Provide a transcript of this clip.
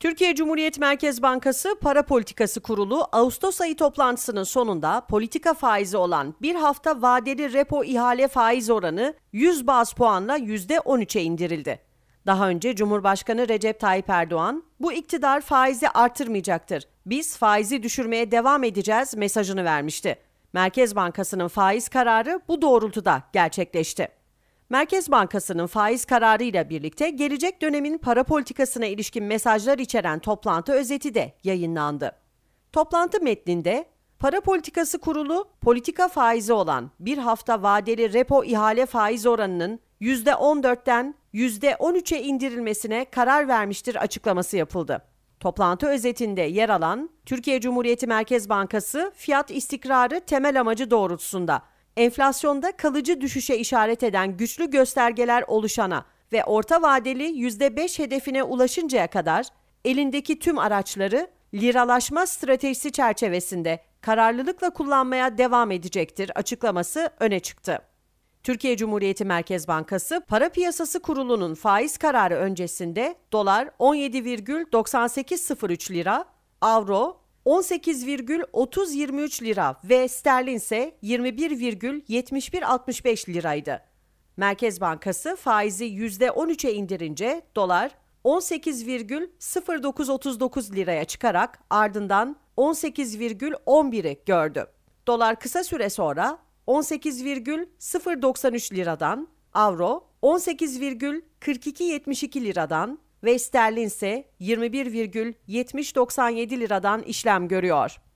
Türkiye Cumhuriyet Merkez Bankası Para Politikası Kurulu Ağustos ayı toplantısının sonunda politika faizi olan bir hafta vadeli repo ihale faiz oranı 100 baz puanla %13'e indirildi. Daha önce Cumhurbaşkanı Recep Tayyip Erdoğan, bu iktidar faizi artırmayacaktır, biz faizi düşürmeye devam edeceğiz mesajını vermişti. Merkez Bankası'nın faiz kararı bu doğrultuda gerçekleşti. Merkez Bankası'nın faiz kararıyla birlikte gelecek dönemin para politikasına ilişkin mesajlar içeren toplantı özeti de yayınlandı. Toplantı metninde Para Politikası Kurulu politika faizi olan bir hafta vadeli repo ihale faiz oranının %14'ten %13'e indirilmesine karar vermiştir açıklaması yapıldı. Toplantı özetinde yer alan Türkiye Cumhuriyeti Merkez Bankası fiyat istikrarı temel amacı doğrultusunda enflasyonda kalıcı düşüşe işaret eden güçlü göstergeler oluşana ve orta vadeli %5 hedefine ulaşıncaya kadar elindeki tüm araçları liralaşma stratejisi çerçevesinde kararlılıkla kullanmaya devam edecektir açıklaması öne çıktı. Türkiye Cumhuriyeti Merkez Bankası Para Piyasası Kurulu'nun faiz kararı öncesinde dolar 17,9803 lira, avro 18,3023 lira ve sterlin ise 21,7165 liraydı. Merkez Bankası faizi %13'e indirince dolar 18,0939 liraya çıkarak ardından 18,11'i gördü. Dolar kısa süre sonra 18,093 liradan, avro 18,4272 liradan, ve sterlin ise 21,7097 liradan işlem görüyor.